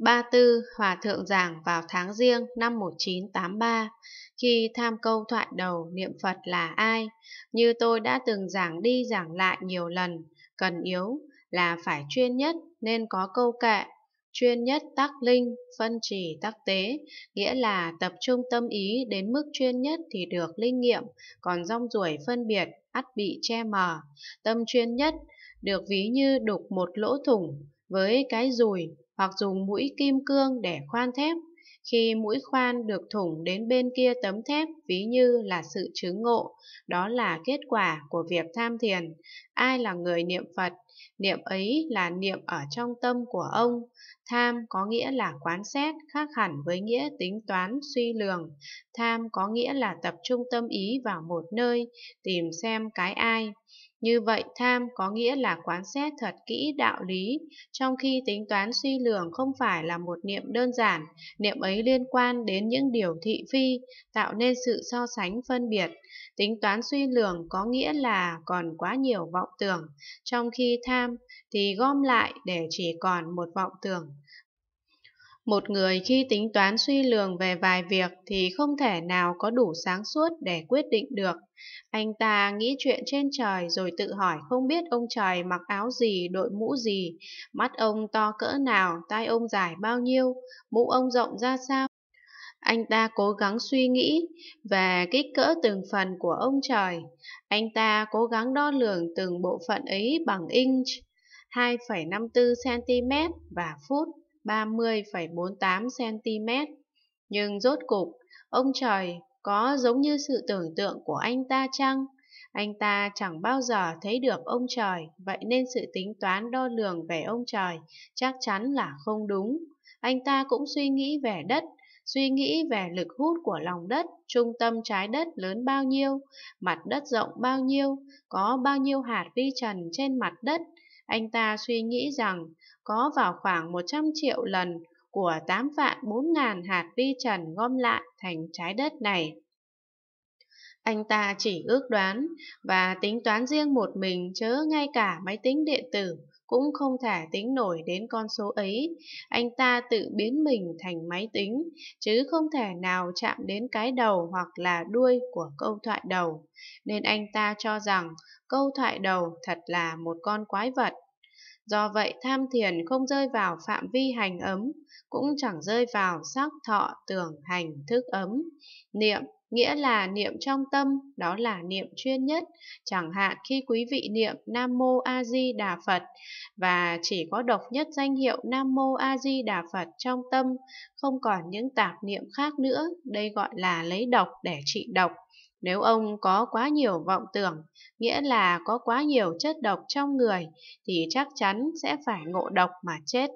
Ba Tư Hòa Thượng giảng vào tháng riêng năm 1983, khi tham câu thoại đầu niệm Phật là ai, như tôi đã từng giảng đi giảng lại nhiều lần, cần yếu là phải chuyên nhất nên có câu kệ, chuyên nhất tác linh, phân trì tác tế, nghĩa là tập trung tâm ý đến mức chuyên nhất thì được linh nghiệm, còn rong ruổi phân biệt, ắt bị che mờ. Tâm chuyên nhất được ví như đục một lỗ thủng với cái dùi hoặc dùng mũi kim cương để khoan thép. Khi mũi khoan được thủng đến bên kia tấm thép ví như là sự chứng ngộ, đó là kết quả của việc tham thiền. Ai là người niệm Phật? Niệm ấy là niệm ở trong tâm của ông. Tham có nghĩa là quán xét, khác hẳn với nghĩa tính toán, suy lường. Tham có nghĩa là tập trung tâm ý vào một nơi, tìm xem cái ai. Như vậy tham có nghĩa là quán xét thật kỹ đạo lý, trong khi tính toán suy lường không phải là một niệm đơn giản, niệm ấy liên quan đến những điều thị phi, tạo nên sự so sánh phân biệt. Tính toán suy lường có nghĩa là còn quá nhiều vọng tưởng, trong khi tham thì gom lại để chỉ còn một vọng tưởng. Một người khi tính toán suy lường về vài việc thì không thể nào có đủ sáng suốt để quyết định được. Anh ta nghĩ chuyện trên trời rồi tự hỏi không biết ông trời mặc áo gì, đội mũ gì, mắt ông to cỡ nào, tai ông dài bao nhiêu, mũ ông rộng ra sao. Anh ta cố gắng suy nghĩ về kích cỡ từng phần của ông trời. Anh ta cố gắng đo lường từng bộ phận ấy bằng inch, 2,54cm và phút. 30,48 cm. Nhưng rốt cục, ông trời có giống như sự tưởng tượng của anh ta chăng? Anh ta chẳng bao giờ thấy được ông trời, vậy nên sự tính toán đo lường về ông trời chắc chắn là không đúng. Anh ta cũng suy nghĩ về đất, suy nghĩ về lực hút của lòng đất, trung tâm trái đất lớn bao nhiêu, mặt đất rộng bao nhiêu, có bao nhiêu hạt vi trần trên mặt đất, anh ta suy nghĩ rằng có vào khoảng 100 triệu lần của 8 vạn 4 ngàn hạt vi trần gom lại thành trái đất này. Anh ta chỉ ước đoán và tính toán riêng một mình chớ ngay cả máy tính điện tử cũng không thể tính nổi đến con số ấy. Anh ta tự biến mình thành máy tính, chứ không thể nào chạm đến cái đầu hoặc là đuôi của câu thoại đầu. Nên anh ta cho rằng câu thoại đầu thật là một con quái vật. Do vậy tham thiền không rơi vào phạm vi hành ấm, cũng chẳng rơi vào sắc thọ tưởng hành thức ấm. Niệm nghĩa là niệm trong tâm, đó là niệm chuyên nhất, chẳng hạn khi quý vị niệm Nam Mô A Di Đà Phật và chỉ có độc nhất danh hiệu Nam Mô A Di Đà Phật trong tâm, không còn những tạp niệm khác nữa, đây gọi là lấy độc để trị độc. Nếu ông có quá nhiều vọng tưởng, nghĩa là có quá nhiều chất độc trong người, thì chắc chắn sẽ phải ngộ độc mà chết.